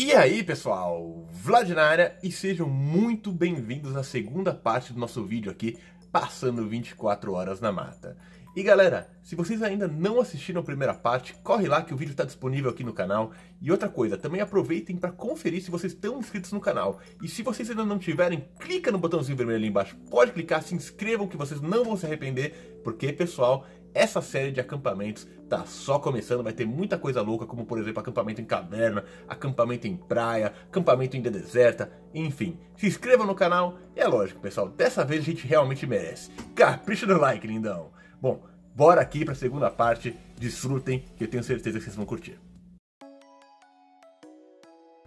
E aí pessoal, Vlad na área e sejam muito bem-vindos à segunda parte do nosso vídeo aqui, passando 24 horas na mata. E galera, se vocês ainda não assistiram a primeira parte, corre lá que o vídeo está disponível aqui no canal. E outra coisa, também aproveitem para conferir se vocês estão inscritos no canal. E se vocês ainda não tiverem, clica no botãozinho vermelho ali embaixo, pode clicar, se inscrevam que vocês não vão se arrepender, porque pessoal, essa série de acampamentos tá só começando, vai ter muita coisa louca, como por exemplo acampamento em caverna, acampamento em praia, acampamento em deserta, enfim. Se inscreva no canal e é lógico, pessoal, dessa vez a gente realmente merece. Capricha no like, lindão! Bom, bora aqui para a segunda parte, desfrutem, que eu tenho certeza que vocês vão curtir.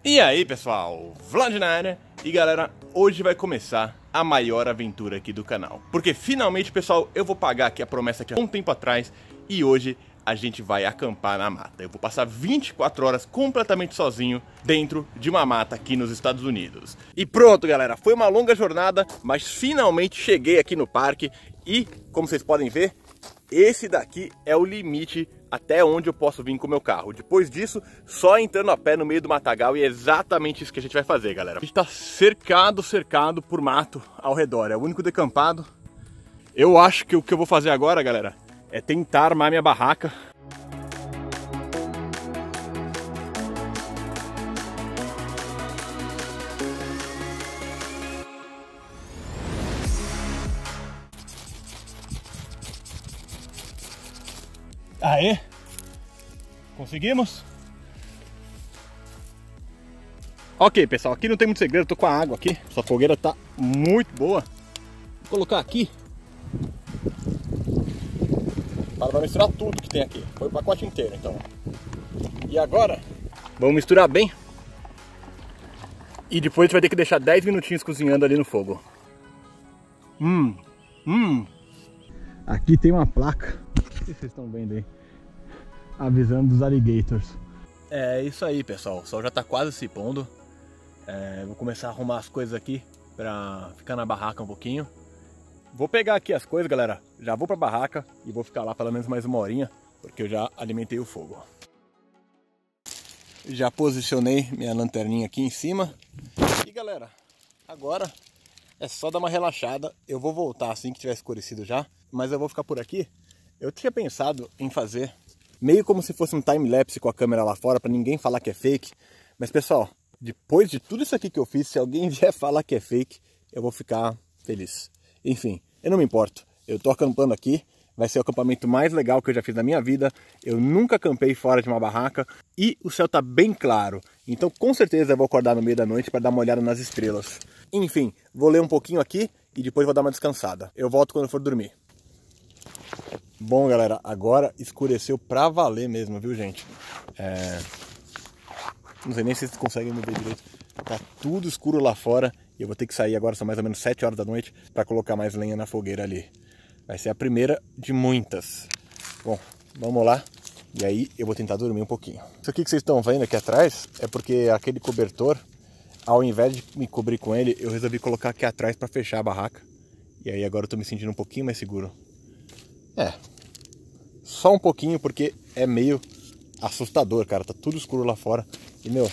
E aí pessoal, Vlad na área e galera, hoje vai começar a maior aventura aqui do canal. Porque finalmente, pessoal, eu vou pagar aqui a promessa que há um tempo atrás e hoje a gente vai acampar na mata. Eu vou passar 24 horas completamente sozinho dentro de uma mata aqui nos Estados Unidos. E pronto, galera, foi uma longa jornada, mas finalmente cheguei aqui no parque e, como vocês podem ver, esse daqui é o limite até onde eu posso vir com o meu carro. Depois disso, só entrando a pé no meio do matagal e é exatamente isso que a gente vai fazer, galera. A gente tá cercado, cercado por mato ao redor, é o único decampado. Eu acho que o que eu vou fazer agora, galera, é tentar armar minha barraca Aê! Conseguimos? Ok, pessoal, aqui não tem muito segredo, tô com a água aqui. Sua fogueira tá muito boa. Vou colocar aqui. vai misturar tudo que tem aqui. Foi o pacote inteiro, então. E agora, vamos misturar bem. E depois a gente vai ter que deixar 10 minutinhos cozinhando ali no fogo. Hum, hum. Aqui tem uma placa que vocês estão vendo aí. Avisando dos alligators. É isso aí, pessoal. O sol já tá quase se pondo. É, vou começar a arrumar as coisas aqui pra ficar na barraca um pouquinho. Vou pegar aqui as coisas, galera. Já vou pra barraca e vou ficar lá pelo menos mais uma horinha, porque eu já alimentei o fogo. Já posicionei minha lanterninha aqui em cima. E galera, agora é só dar uma relaxada. Eu vou voltar assim que tiver escurecido já, mas eu vou ficar por aqui eu tinha pensado em fazer meio como se fosse um time lapse com a câmera lá fora para ninguém falar que é fake, mas pessoal, depois de tudo isso aqui que eu fiz, se alguém vier falar que é fake, eu vou ficar feliz. Enfim, eu não me importo. Eu tô acampando aqui, vai ser o acampamento mais legal que eu já fiz na minha vida. Eu nunca acampei fora de uma barraca e o céu tá bem claro. Então, com certeza eu vou acordar no meio da noite para dar uma olhada nas estrelas. Enfim, vou ler um pouquinho aqui e depois vou dar uma descansada. Eu volto quando eu for dormir. Bom, galera, agora escureceu pra valer mesmo, viu, gente? É... Não sei nem se vocês conseguem me ver direito. Tá tudo escuro lá fora e eu vou ter que sair agora, são mais ou menos 7 horas da noite, para colocar mais lenha na fogueira ali. Vai ser a primeira de muitas. Bom, vamos lá. E aí eu vou tentar dormir um pouquinho. Isso aqui que vocês estão vendo aqui atrás é porque aquele cobertor, ao invés de me cobrir com ele, eu resolvi colocar aqui atrás para fechar a barraca. E aí agora eu tô me sentindo um pouquinho mais seguro. É, só um pouquinho porque é meio assustador, cara. Tá tudo escuro lá fora. E, meu,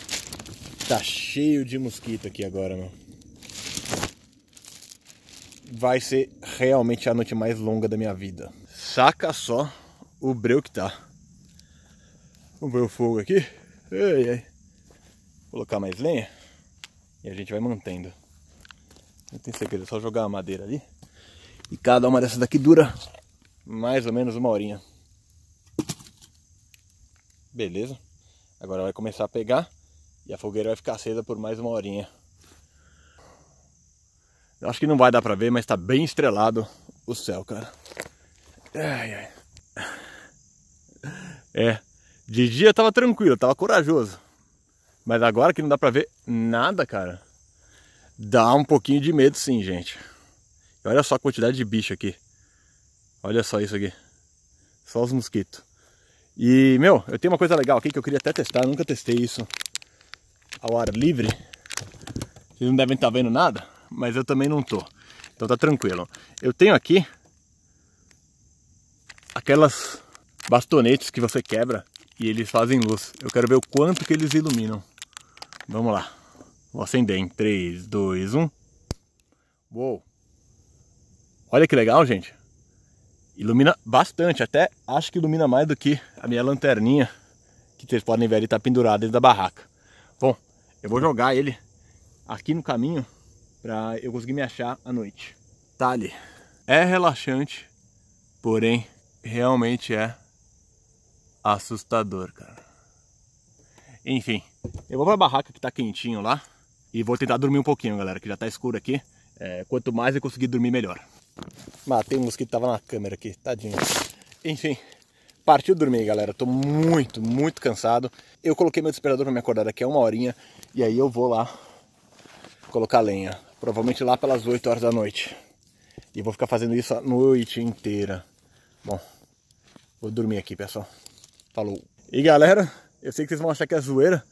tá cheio de mosquito aqui agora, meu. Vai ser realmente a noite mais longa da minha vida. Saca só o breu que tá. Vamos ver o fogo aqui. Ei, ei. colocar mais lenha. E a gente vai mantendo. Não tem segredo, é só jogar a madeira ali. E cada uma dessas daqui dura mais ou menos uma horinha. Beleza? Agora vai começar a pegar e a fogueira vai ficar acesa por mais uma horinha. Eu acho que não vai dar pra ver, mas tá bem estrelado o céu, cara. Ai, ai. É, de dia tava tranquilo, tava corajoso. Mas agora que não dá pra ver nada, cara, dá um pouquinho de medo sim, gente. E olha só a quantidade de bicho aqui. Olha só isso aqui. Só os mosquitos. E, meu, eu tenho uma coisa legal aqui que eu queria até testar, nunca testei isso ao ar livre. Vocês não devem estar tá vendo nada, mas eu também não tô. Então tá tranquilo. Eu tenho aqui aquelas bastonetes que você quebra e eles fazem luz. Eu quero ver o quanto que eles iluminam. Vamos lá. Vou acender em 3, 2, 1. Uou! Olha que legal, gente. Ilumina bastante, até acho que ilumina mais do que a minha lanterninha, que vocês podem ver, ele tá pendurado dentro da barraca. Bom, eu vou jogar ele aqui no caminho para eu conseguir me achar à noite. Tá ali. É relaxante, porém realmente é assustador, cara. Enfim, eu vou pra barraca que tá quentinho lá e vou tentar dormir um pouquinho, galera, que já tá escuro aqui. É, quanto mais eu conseguir dormir, melhor. Matei um mosquito, que tava na câmera aqui, tadinho. Enfim, partiu dormir, galera. Tô muito, muito cansado. Eu coloquei meu despertador para me acordar daqui a uma horinha. E aí eu vou lá colocar lenha. Provavelmente lá pelas 8 horas da noite. E vou ficar fazendo isso a noite inteira. Bom, vou dormir aqui, pessoal. Falou. E galera, eu sei que vocês vão achar que é zoeira.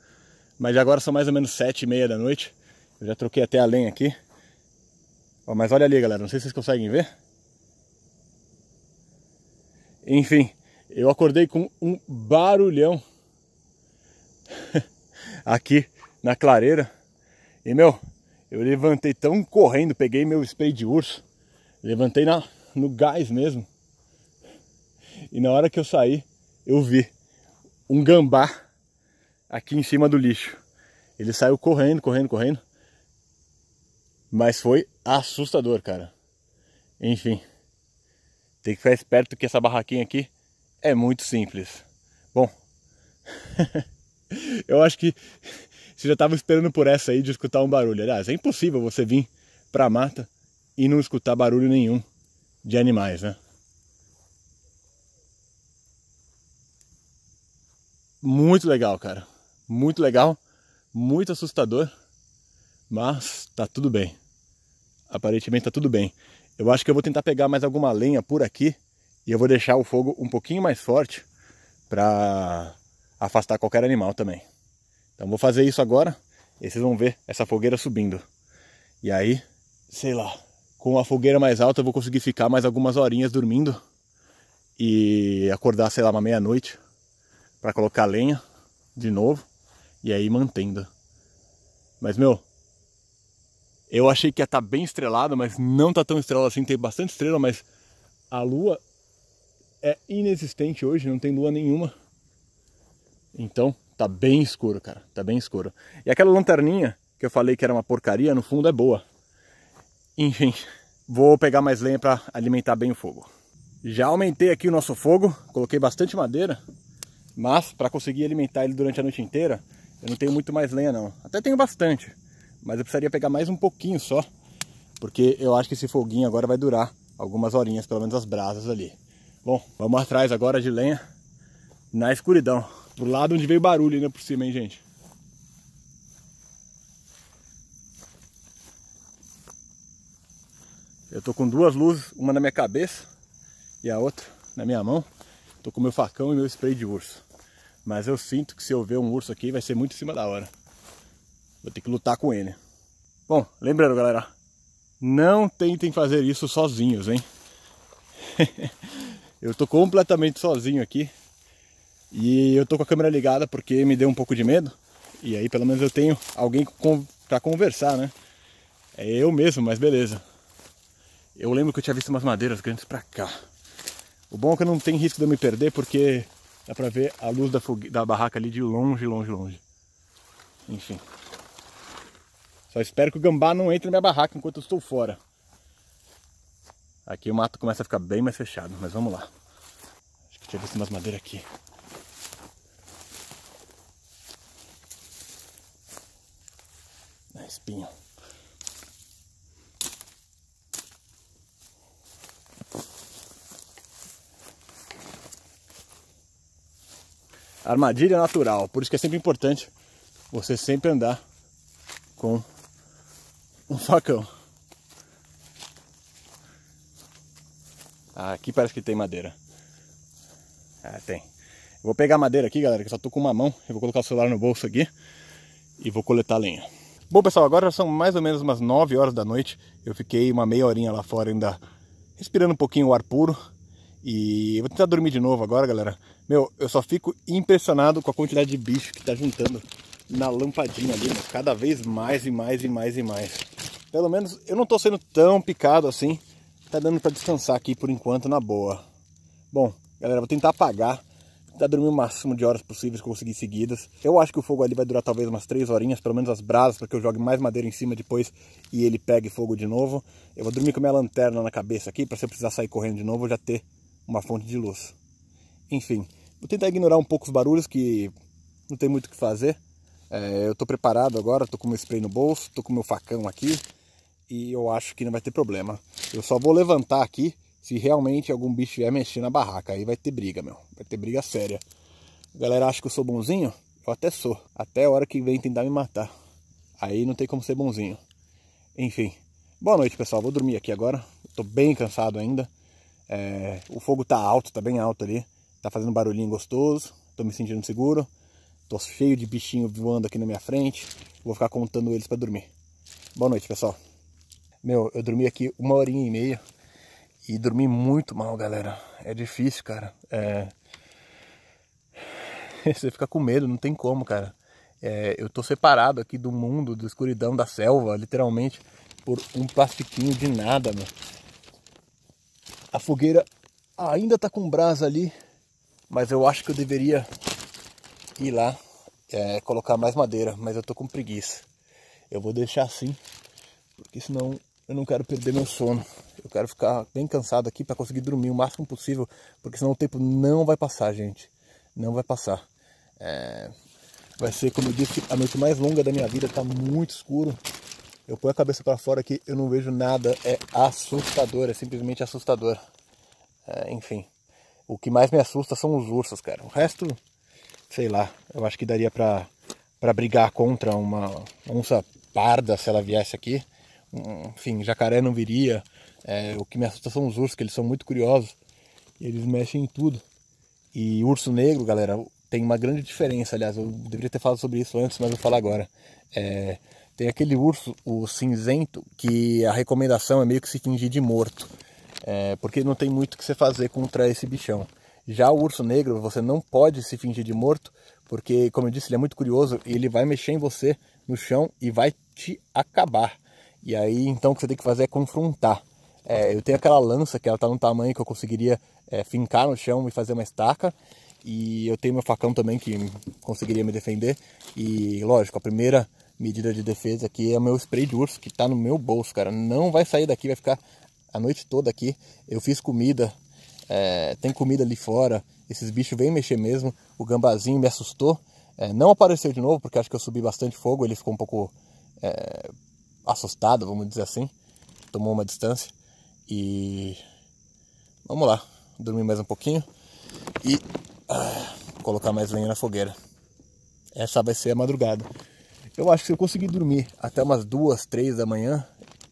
Mas agora são mais ou menos sete e meia da noite. Eu já troquei até a lenha aqui. Ó, mas olha ali, galera. Não sei se vocês conseguem ver. Enfim, eu acordei com um barulhão aqui na clareira. E, meu, eu levantei tão correndo, peguei meu spray de urso, levantei na, no gás mesmo. E na hora que eu saí, eu vi um gambá aqui em cima do lixo. Ele saiu correndo, correndo, correndo. Mas foi assustador, cara. Enfim, tem que ficar esperto que essa barraquinha aqui é muito simples. Bom, eu acho que você já estava esperando por essa aí de escutar um barulho. Aliás, é impossível você vir para a mata e não escutar barulho nenhum de animais, né? Muito legal, cara. Muito legal, muito assustador. Mas tá tudo bem. Aparentemente tá tudo bem. Eu acho que eu vou tentar pegar mais alguma lenha por aqui e eu vou deixar o fogo um pouquinho mais forte para afastar qualquer animal também. Então vou fazer isso agora e vocês vão ver essa fogueira subindo. E aí, sei lá, com a fogueira mais alta eu vou conseguir ficar mais algumas horinhas dormindo e acordar, sei lá, uma meia-noite para colocar lenha de novo e aí mantendo. Mas meu, eu achei que ia estar tá bem estrelada, mas não está tão estrelada assim. Tem bastante estrela, mas a lua é inexistente hoje, não tem lua nenhuma. Então, tá bem escuro, cara. Tá bem escuro. E aquela lanterninha que eu falei que era uma porcaria, no fundo é boa. Enfim, vou pegar mais lenha para alimentar bem o fogo. Já aumentei aqui o nosso fogo, coloquei bastante madeira, mas para conseguir alimentar ele durante a noite inteira, eu não tenho muito mais lenha não. Até tenho bastante, mas eu precisaria pegar mais um pouquinho só, porque eu acho que esse foguinho agora vai durar algumas horinhas, pelo menos as brasas ali. Bom, vamos atrás agora de lenha na escuridão. Pro lado onde veio barulho ainda por cima, hein, gente? Eu tô com duas luzes, uma na minha cabeça e a outra na minha mão. Tô com meu facão e meu spray de urso. Mas eu sinto que se eu ver um urso aqui vai ser muito em cima da hora. Vou ter que lutar com ele. Bom, lembrando, galera, não tentem fazer isso sozinhos, hein? eu tô completamente sozinho aqui. E eu tô com a câmera ligada porque me deu um pouco de medo. E aí pelo menos eu tenho alguém para conversar, né? É eu mesmo, mas beleza. Eu lembro que eu tinha visto umas madeiras grandes pra cá. O bom é que não tem risco de eu me perder porque dá pra ver a luz da, da barraca ali de longe, longe, longe. Enfim. Só espero que o gambá não entre na minha barraca enquanto eu estou fora. Aqui o mato começa a ficar bem mais fechado, mas vamos lá. Acho que tinha visto umas madeiras aqui. espinho. Armadilha natural, por isso que é sempre importante você sempre andar com um facão. Ah, aqui parece que tem madeira. Ah, tem. vou pegar madeira aqui, galera, que eu só tô com uma mão. Eu vou colocar o celular no bolso aqui e vou coletar lenha. Bom, pessoal, agora são mais ou menos umas 9 horas da noite. Eu fiquei uma meia horinha lá fora ainda respirando um pouquinho o ar puro. E vou tentar dormir de novo agora, galera. Meu, eu só fico impressionado com a quantidade de bicho que tá juntando na lampadinha ali, né? cada vez mais e mais e mais e mais. Pelo menos eu não estou sendo tão picado assim, tá dando para descansar aqui por enquanto na boa. Bom, galera, vou tentar apagar, tentar dormir o máximo de horas possíveis conseguir seguidas. Eu acho que o fogo ali vai durar talvez umas 3 horinhas, pelo menos as brasas, para que eu jogue mais madeira em cima depois e ele pegue fogo de novo. Eu vou dormir com minha lanterna na cabeça aqui, para se eu precisar sair correndo de novo, eu já ter uma fonte de luz. Enfim, vou tentar ignorar um pouco os barulhos que não tem muito o que fazer. É, eu estou preparado agora, estou com meu spray no bolso, estou com meu facão aqui e eu acho que não vai ter problema. Eu só vou levantar aqui se realmente algum bicho vier mexer na barraca. Aí vai ter briga, meu. Vai ter briga séria. A galera acha que eu sou bonzinho? Eu até sou. Até a hora que vem tentar me matar. Aí não tem como ser bonzinho. Enfim. Boa noite, pessoal. Vou dormir aqui agora. Estou bem cansado ainda. É, o fogo está alto, está bem alto ali. Está fazendo barulhinho gostoso. Estou me sentindo seguro. Tô cheio de bichinho voando aqui na minha frente. Vou ficar contando eles para dormir. Boa noite, pessoal. Meu, eu dormi aqui uma horinha e meia. E dormi muito mal, galera. É difícil, cara. É... Você fica com medo, não tem como, cara. É... eu tô separado aqui do mundo, da escuridão, da selva, literalmente, por um plastiquinho de nada, meu. A fogueira ainda tá com brasa ali, mas eu acho que eu deveria ir lá é, colocar mais madeira, mas eu tô com preguiça. Eu vou deixar assim, porque senão eu não quero perder meu sono. Eu quero ficar bem cansado aqui para conseguir dormir o máximo possível, porque senão o tempo não vai passar, gente. Não vai passar. É... Vai ser, como eu disse, a noite mais longa da minha vida. Tá muito escuro. Eu ponho a cabeça para fora aqui, eu não vejo nada. É assustador, é simplesmente assustador. É, enfim, o que mais me assusta são os ursos, cara. O resto sei lá, eu acho que daria para para brigar contra uma onça parda se ela viesse aqui. enfim, jacaré não viria. É, o que me assusta são os ursos, que eles são muito curiosos. Eles mexem em tudo. E urso negro, galera, tem uma grande diferença. Aliás, eu deveria ter falado sobre isso antes, mas vou falar agora. É, tem aquele urso, o cinzento, que a recomendação é meio que se fingir de morto. É, porque não tem muito o que você fazer contra esse bichão. Já o urso negro, você não pode se fingir de morto, porque, como eu disse, ele é muito curioso e ele vai mexer em você no chão e vai te acabar. E aí, então, o que você tem que fazer é confrontar. É, eu tenho aquela lança que ela está num tamanho que eu conseguiria é, fincar no chão e fazer uma estaca. E eu tenho meu facão também que conseguiria me defender. E, lógico, a primeira medida de defesa aqui é o meu spray de urso que está no meu bolso, cara. Não vai sair daqui, vai ficar a noite toda aqui. Eu fiz comida é, tem comida ali fora, esses bichos vêm mexer mesmo. O gambazinho me assustou, é, não apareceu de novo porque acho que eu subi bastante fogo, ele ficou um pouco é, assustado, vamos dizer assim, tomou uma distância. E vamos lá, dormir mais um pouquinho e ah, colocar mais lenha na fogueira. Essa vai ser a madrugada. Eu acho que se eu conseguir dormir até umas duas, três da manhã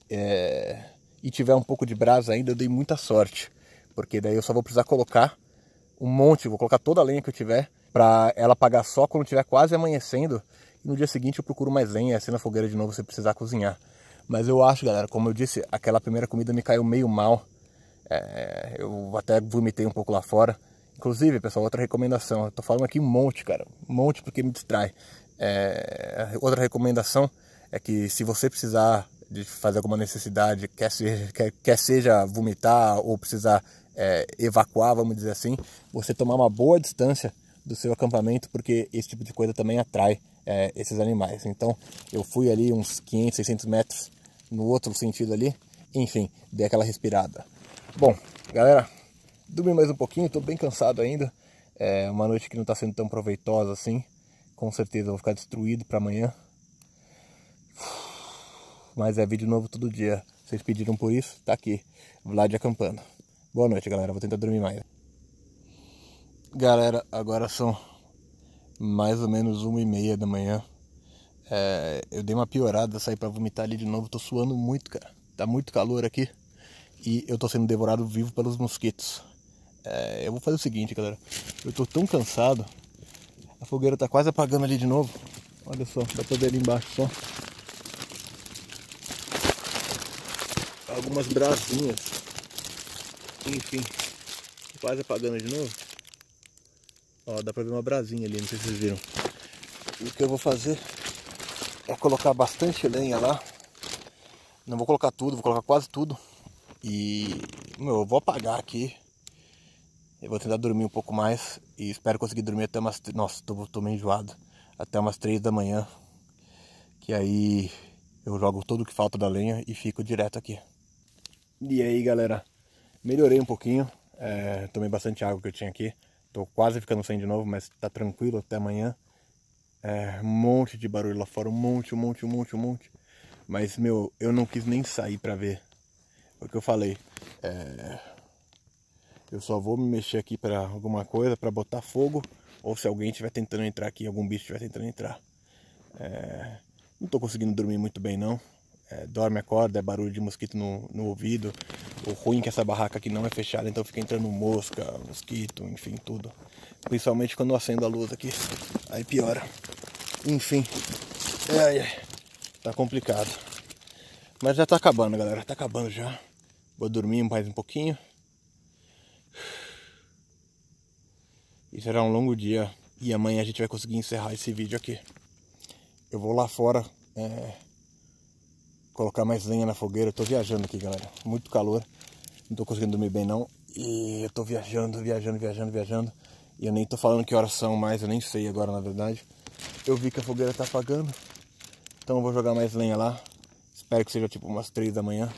é, e tiver um pouco de brasa ainda, eu dei muita sorte porque daí eu só vou precisar colocar um monte, vou colocar toda a lenha que eu tiver para ela apagar só quando tiver quase amanhecendo e no dia seguinte eu procuro mais lenha, acendo assim, a fogueira de novo se precisar cozinhar. Mas eu acho, galera, como eu disse, aquela primeira comida me caiu meio mal. É, eu até vomitei um pouco lá fora. Inclusive, pessoal, outra recomendação. Eu tô falando aqui um monte, cara. Um monte porque me distrai. É, outra recomendação é que se você precisar de fazer alguma necessidade, quer seja, quer, quer seja vomitar ou precisar é, evacuar, vamos dizer assim, você tomar uma boa distância do seu acampamento, porque esse tipo de coisa também atrai é, esses animais. Então eu fui ali uns 500, 600 metros no outro sentido ali, enfim, dei aquela respirada. Bom, galera, dormi mais um pouquinho, estou bem cansado ainda. É uma noite que não está sendo tão proveitosa assim. Com certeza vou ficar destruído para amanhã. Mas é vídeo novo todo dia. Vocês pediram por isso, tá aqui. Vlad acampando. Boa noite, galera. Vou tentar dormir mais. Galera, agora são mais ou menos uma e meia da manhã. É, eu dei uma piorada, saí para vomitar ali de novo. Tô suando muito, cara. Tá muito calor aqui e eu tô sendo devorado vivo pelos mosquitos. É, eu vou fazer o seguinte, galera. Eu tô tão cansado. A fogueira tá quase apagando ali de novo. Olha só, dá pra ver ali embaixo só. Algumas brasinhas. Enfim, quase apagando de novo. Ó, dá pra ver uma brasinha ali, não sei se vocês viram. E o que eu vou fazer é colocar bastante lenha lá. Não vou colocar tudo, vou colocar quase tudo. E, meu, eu vou apagar aqui. Eu vou tentar dormir um pouco mais e espero conseguir dormir até umas... Nossa, tô, tô meio enjoado. Até umas três da manhã. Que aí eu jogo tudo que falta da lenha e fico direto aqui. E aí, galera? Melhorei um pouquinho, é, tomei bastante água que eu tinha aqui. Tô quase ficando sem de novo, mas tá tranquilo até amanhã. É, um monte de barulho lá fora, um monte, um monte, um monte, um monte. Mas, meu, eu não quis nem sair pra ver. o que eu falei. É, eu só vou me mexer aqui pra alguma coisa, pra botar fogo. Ou se alguém estiver tentando entrar aqui, algum bicho estiver tentando entrar. É, não tô conseguindo dormir muito bem, não é, dorme, acorda, é barulho de mosquito no, no ouvido. O ruim é que essa barraca aqui não é fechada, então fica entrando mosca, mosquito, enfim, tudo. Principalmente quando eu acendo a luz aqui, aí piora. Enfim, ai, é, ai, é. tá complicado. Mas já tá acabando, galera, tá acabando já. Vou dormir mais um pouquinho. E será um longo dia. E amanhã a gente vai conseguir encerrar esse vídeo aqui. Eu vou lá fora é, colocar mais lenha na fogueira. Eu tô viajando aqui, galera. Muito calor. Não tô conseguindo dormir bem, não. E eu tô viajando, viajando, viajando, viajando. E eu nem tô falando que horas são mais, eu nem sei agora, na verdade. Eu vi que a fogueira tá apagando. Então eu vou jogar mais lenha lá. Espero que seja tipo umas 3 da manhã.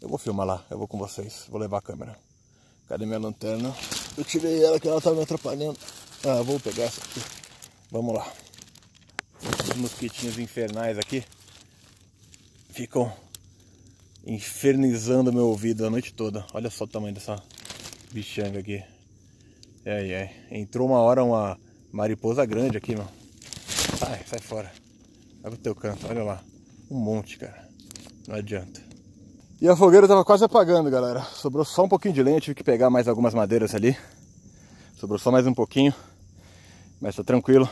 Eu vou filmar lá, eu vou com vocês. Vou levar a câmera. Cadê minha lanterna? Eu tirei ela que ela tava me atrapalhando. Ah, vou pegar essa aqui. Vamos lá. Esses mosquitinhos infernais aqui ficam infernizando meu ouvido a noite toda. Olha só o tamanho dessa bichanga aqui. É, é. Entrou uma hora uma mariposa grande aqui, mano. Sai, sai fora. Vai pro teu canto, olha lá. Um monte, cara. Não adianta. E a fogueira tava quase apagando, galera. Sobrou só um pouquinho de lenha, tive que pegar mais algumas madeiras ali. Sobrou só mais um pouquinho. Mas tá tranquilo.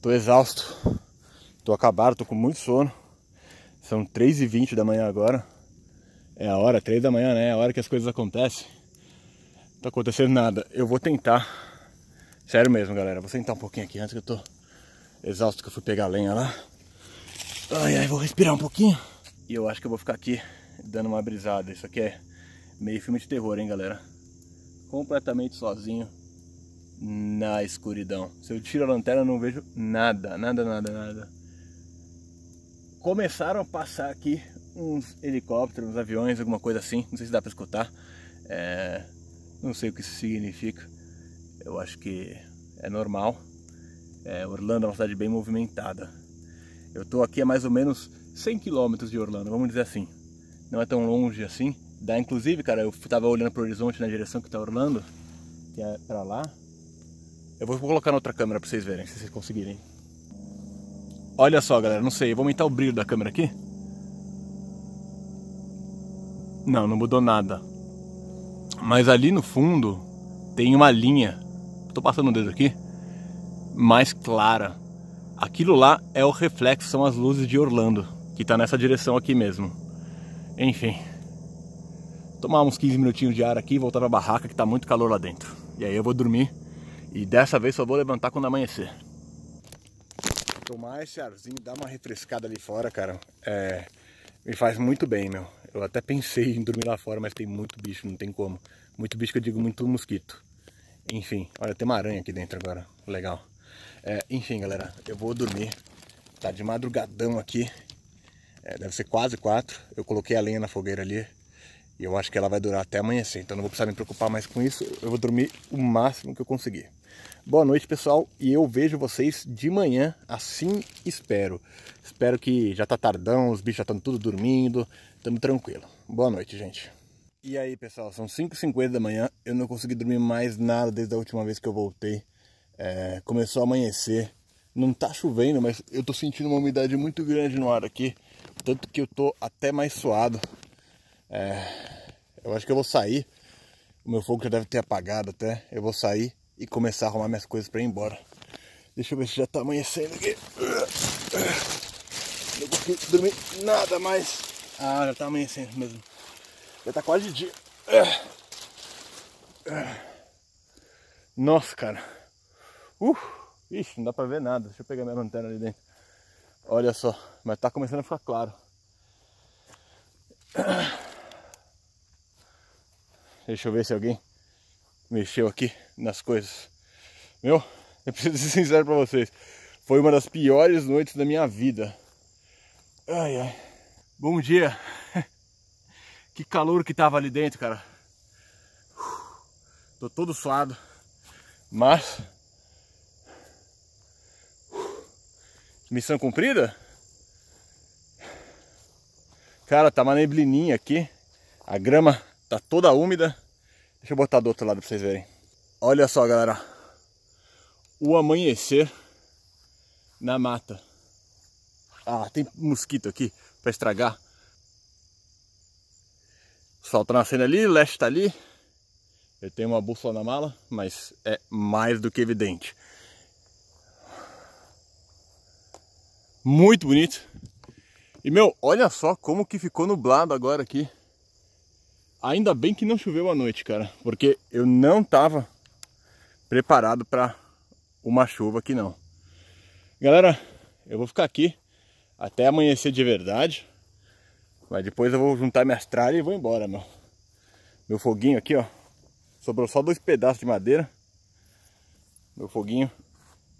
Tô exausto. Tô acabado, tô com muito sono. São 3h20 da manhã agora. É a hora, 3 da manhã, né? É a hora que as coisas acontecem. Não tá acontecendo nada. Eu vou tentar. Sério mesmo, galera. Vou sentar um pouquinho aqui antes que eu tô exausto que eu fui pegar a lenha lá. Ai, ai, vou respirar um pouquinho. E eu acho que eu vou ficar aqui dando uma brisada. Isso aqui é meio filme de terror, hein, galera? Completamente sozinho na escuridão. Se eu tiro a lanterna, eu não vejo nada, nada, nada, nada começaram a passar aqui uns helicópteros, uns aviões, alguma coisa assim. Não sei se dá para escutar. É, não sei o que isso significa. Eu acho que é normal. É, Orlando é uma cidade bem movimentada. Eu estou aqui a mais ou menos 100 quilômetros de Orlando, vamos dizer assim. Não é tão longe assim. Dá, inclusive, cara, eu estava olhando para o horizonte na direção que está Orlando, que é para lá. Eu vou colocar na outra câmera para vocês verem, se vocês conseguirem. Olha só, galera, não sei, vou aumentar o brilho da câmera aqui. Não, não mudou nada. Mas ali no fundo tem uma linha, tô passando o dedo aqui, mais clara. Aquilo lá é o reflexo, são as luzes de Orlando, que tá nessa direção aqui mesmo. Enfim, tomar uns 15 minutinhos de ar aqui, e voltar pra barraca que tá muito calor lá dentro. E aí eu vou dormir e dessa vez só vou levantar quando amanhecer tomar esse arzinho, dar uma refrescada ali fora, cara, é, me faz muito bem, meu. Eu até pensei em dormir lá fora, mas tem muito bicho, não tem como. Muito bicho que eu digo, muito mosquito. Enfim, olha, tem uma aranha aqui dentro agora, legal. É, enfim, galera, eu vou dormir. Tá de madrugadão aqui. É, deve ser quase quatro. Eu coloquei a lenha na fogueira ali. E eu acho que ela vai durar até amanhecer. Então não vou precisar me preocupar mais com isso. Eu vou dormir o máximo que eu conseguir. Boa noite, pessoal, e eu vejo vocês de manhã, assim espero. Espero que já tá tardão, os bichos já estão tudo dormindo, estamos tranquilo. Boa noite, gente. E aí, pessoal, são 5h50 da manhã, eu não consegui dormir mais nada desde a última vez que eu voltei. É, começou a amanhecer, não tá chovendo, mas eu tô sentindo uma umidade muito grande no ar aqui, tanto que eu tô até mais suado. É, eu acho que eu vou sair, o meu fogo já deve ter apagado até, eu vou sair e começar a arrumar minhas coisas para ir embora. Deixa eu ver se já tá amanhecendo aqui. Não consegui dormir nada mais. Ah, já tá amanhecendo mesmo. Já tá quase de dia. Nossa, cara. Uh, ixi, não dá pra ver nada. Deixa eu pegar minha lanterna ali dentro. Olha só, mas tá começando a ficar claro. Deixa eu ver se alguém mexeu aqui nas coisas. Meu, eu preciso ser sincero pra vocês. Foi uma das piores noites da minha vida. Ai, ai. Bom dia. Que calor que tava ali dentro, cara. Tô todo suado. Mas... Missão cumprida? Cara, tá uma neblininha aqui. A grama tá toda úmida. Deixa eu botar do outro lado para vocês verem. Olha só, galera. O amanhecer na mata. Ah, tem mosquito aqui para estragar. O sol tá nascendo ali, o leste tá ali. Eu tenho uma bússola na mala, mas é mais do que evidente. Muito bonito. E meu, olha só como que ficou nublado agora aqui. Ainda bem que não choveu à noite, cara, porque eu não tava preparado para uma chuva aqui não. Galera, eu vou ficar aqui até amanhecer de verdade. Mas depois eu vou juntar minhas tralhas e vou embora, meu. Meu foguinho aqui, ó. Sobrou só dois pedaços de madeira. Meu foguinho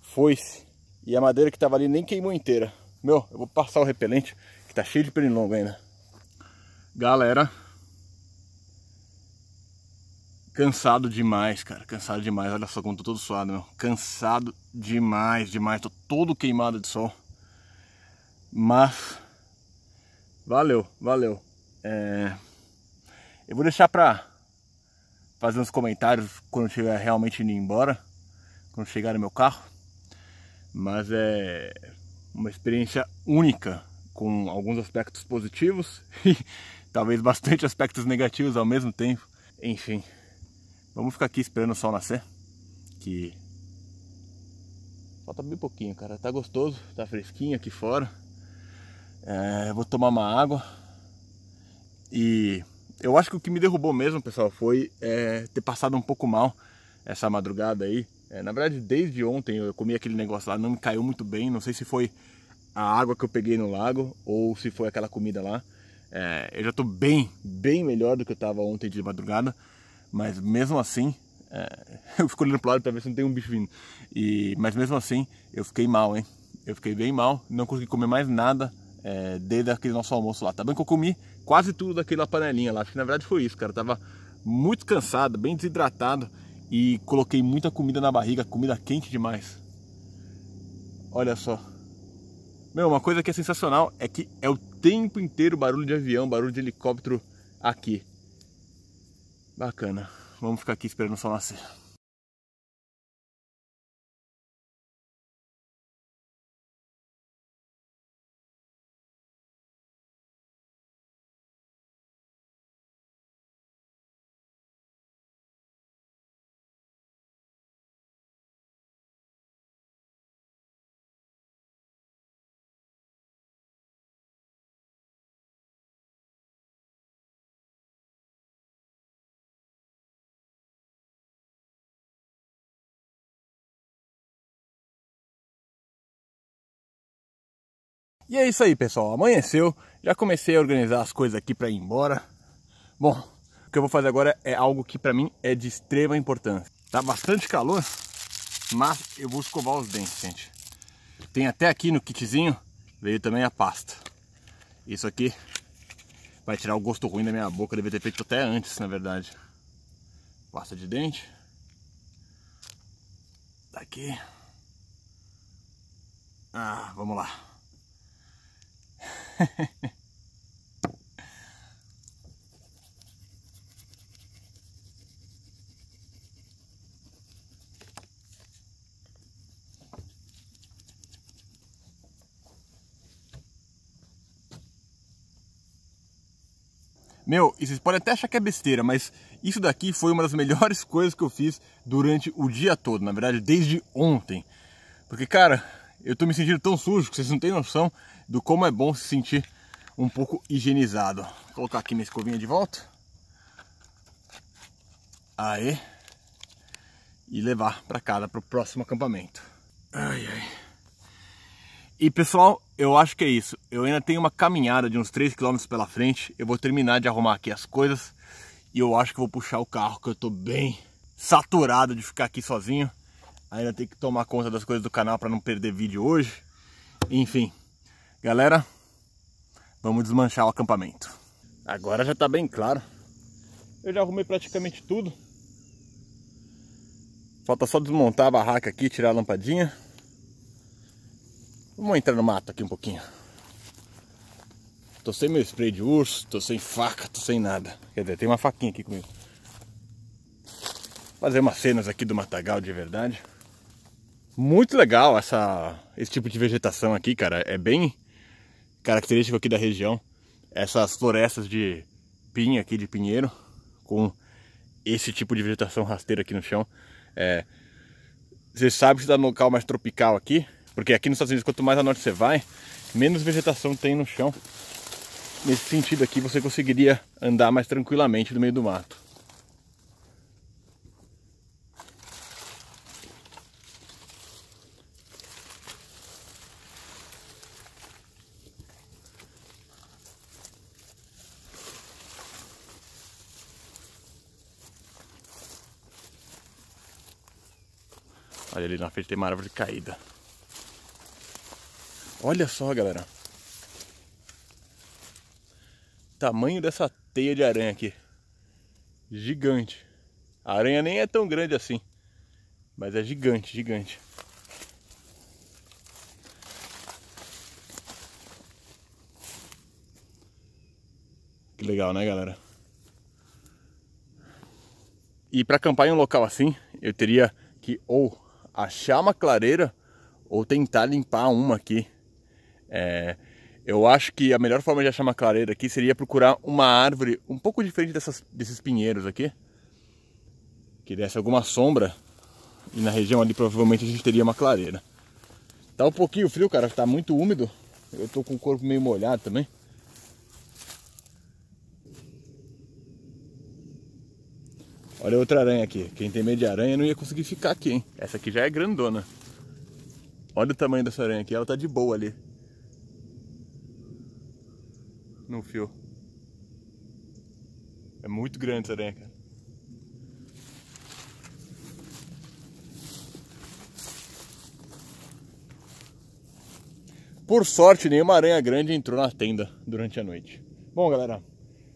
foi-se. E a madeira que tava ali nem queimou inteira. Meu, eu vou passar o repelente, que tá cheio de pernilongo ainda. Galera, Cansado demais, cara. Cansado demais. Olha só como tô todo suado, meu. Cansado demais, demais. Tô todo queimado de sol. Mas... Valeu, valeu. É... Eu vou deixar pra fazer uns comentários quando eu tiver realmente indo embora. Quando chegar no meu carro. Mas é uma experiência única. Com alguns aspectos positivos. E talvez bastante aspectos negativos ao mesmo tempo. Enfim... Vamos ficar aqui esperando o sol nascer. Que falta bem pouquinho, cara. Tá gostoso, tá fresquinho aqui fora. É, vou tomar uma água. E eu acho que o que me derrubou mesmo, pessoal, foi é, ter passado um pouco mal essa madrugada aí. É, na verdade, desde ontem eu comi aquele negócio lá, não me caiu muito bem. Não sei se foi a água que eu peguei no lago ou se foi aquela comida lá. É, eu já tô bem, bem melhor do que eu tava ontem de madrugada. Mas mesmo assim, é, eu fico olhando pro lado para ver se não tem um bicho vindo. E, mas mesmo assim, eu fiquei mal, hein? Eu fiquei bem mal, não consegui comer mais nada é, desde aquele nosso almoço lá. Tá bem que eu comi quase tudo daquela panelinha lá. Acho que na verdade foi isso, cara. Eu tava muito cansado, bem desidratado e coloquei muita comida na barriga, comida quente demais. Olha só. Meu, uma coisa que é sensacional é que é o tempo inteiro barulho de avião, barulho de helicóptero aqui. Bacana. Vamos ficar aqui esperando o sol nascer. E é isso aí, pessoal. Amanheceu, já comecei a organizar as coisas aqui para ir embora. Bom, o que eu vou fazer agora é algo que para mim é de extrema importância. Tá bastante calor, mas eu vou escovar os dentes, gente. Tem até aqui no kitzinho, veio também a pasta. Isso aqui vai tirar o gosto ruim da minha boca, Deve ter feito até antes, na verdade. Pasta de dente. Daqui. Tá ah, vamos lá. Meu, e vocês podem até achar que é besteira, mas isso daqui foi uma das melhores coisas que eu fiz durante o dia todo, na verdade, desde ontem. Porque, cara, eu tô me sentindo tão sujo que vocês não têm noção do como é bom se sentir um pouco higienizado. Vou colocar aqui minha escovinha de volta. Aí. E levar para casa, para o próximo acampamento. Ai, ai. E pessoal, eu acho que é isso. Eu ainda tenho uma caminhada de uns 3 km pela frente. Eu vou terminar de arrumar aqui as coisas. E eu acho que vou puxar o carro, que eu tô bem saturado de ficar aqui sozinho. Ainda tem que tomar conta das coisas do canal para não perder vídeo hoje. Enfim, galera, vamos desmanchar o acampamento. Agora já está bem claro. Eu já arrumei praticamente tudo. Falta só desmontar a barraca aqui, tirar a lampadinha. Vamos entrar no mato aqui um pouquinho. Tô sem meu spray de urso, tô sem faca, tô sem nada. Quer dizer, tem uma faquinha aqui comigo. Fazer umas cenas aqui do matagal de verdade. Muito legal essa, esse tipo de vegetação aqui, cara. É bem característico aqui da região. Essas florestas de pinha aqui, de pinheiro, com esse tipo de vegetação rasteira aqui no chão. É, você sabe que está no local mais tropical aqui, porque aqui nos Estados Unidos, quanto mais a norte você vai, menos vegetação tem no chão. Nesse sentido aqui, você conseguiria andar mais tranquilamente no meio do mato. ali na frente tem uma árvore caída. Olha só, galera. Tamanho dessa teia de aranha aqui. Gigante. A aranha nem é tão grande assim. Mas é gigante, gigante. Que legal, né, galera? E para acampar em um local assim, eu teria que ou achar uma clareira ou tentar limpar uma aqui. É, eu acho que a melhor forma de achar uma clareira aqui seria procurar uma árvore um pouco diferente dessas, desses pinheiros aqui, que desse alguma sombra. E na região ali provavelmente a gente teria uma clareira. Tá um pouquinho frio, cara, tá muito úmido. Eu tô com o corpo meio molhado também. Olha outra aranha aqui. Quem tem medo de aranha não ia conseguir ficar aqui, hein? Essa aqui já é grandona. Olha o tamanho dessa aranha aqui. Ela tá de boa ali. No fio. É muito grande essa aranha, cara. Por sorte, nenhuma aranha grande entrou na tenda durante a noite. Bom, galera,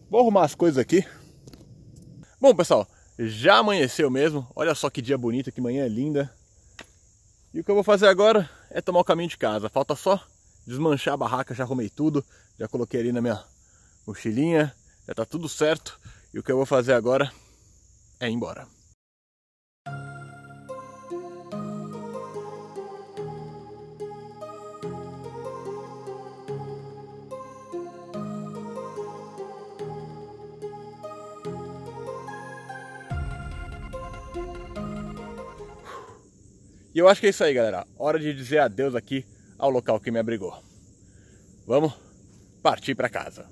vou arrumar as coisas aqui. Bom, pessoal, já amanheceu mesmo. Olha só que dia bonito, que manhã linda. E o que eu vou fazer agora é tomar o caminho de casa. Falta só desmanchar a barraca, já arrumei tudo, já coloquei ali na minha mochilinha, já tá tudo certo. E o que eu vou fazer agora é ir embora. E eu acho que é isso aí, galera. Hora de dizer adeus aqui ao local que me abrigou. Vamos partir para casa.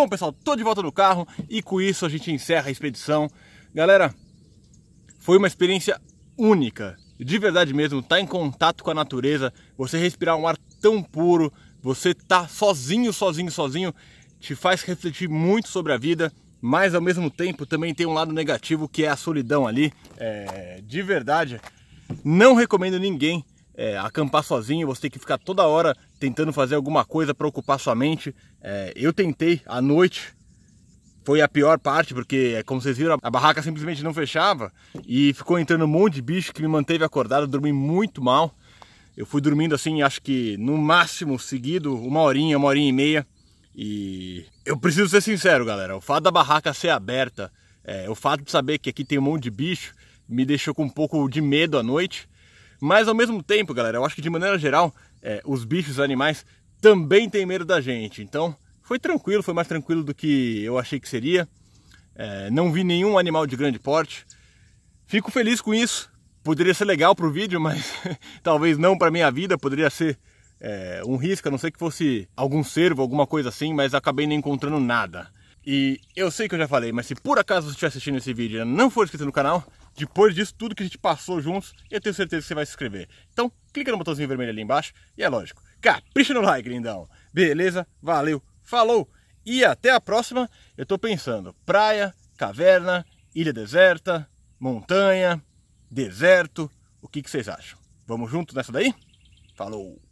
Bom, pessoal, tô de volta no carro e com isso a gente encerra a expedição. Galera, foi uma experiência única. De verdade mesmo, tá em contato com a natureza, você respirar um ar tão puro, você tá sozinho, sozinho, sozinho, te faz refletir muito sobre a vida, mas ao mesmo tempo também tem um lado negativo que é a solidão ali. É, de verdade, não recomendo ninguém é, acampar sozinho, você tem que ficar toda hora tentando fazer alguma coisa para ocupar sua mente. É, eu tentei à noite, foi a pior parte, porque é, como vocês viram, a barraca simplesmente não fechava e ficou entrando um monte de bicho que me manteve acordado, eu dormi muito mal. Eu fui dormindo assim, acho que no máximo seguido, uma horinha, uma horinha e meia. E eu preciso ser sincero, galera. O fato da barraca ser aberta, é, o fato de saber que aqui tem um monte de bicho, me deixou com um pouco de medo à noite. Mas ao mesmo tempo, galera, eu acho que de maneira geral, é, os bichos, os animais, também têm medo da gente. Então, foi tranquilo, foi mais tranquilo do que eu achei que seria. É, não vi nenhum animal de grande porte. Fico feliz com isso. Poderia ser legal para o vídeo, mas talvez não para minha vida. Poderia ser é, um risco, a não ser que fosse algum cervo, alguma coisa assim, mas acabei não encontrando nada. E eu sei que eu já falei, mas se por acaso você estiver assistindo esse vídeo e não for inscrito no canal, depois disso, tudo que a gente passou juntos, eu tenho certeza que você vai se inscrever. Então, clica no botãozinho vermelho ali embaixo e é lógico, capricha no like, lindão. Beleza? Valeu, falou e até a próxima. Eu tô pensando, praia, caverna, ilha deserta, montanha, deserto, o que, que vocês acham? Vamos juntos nessa daí? Falou!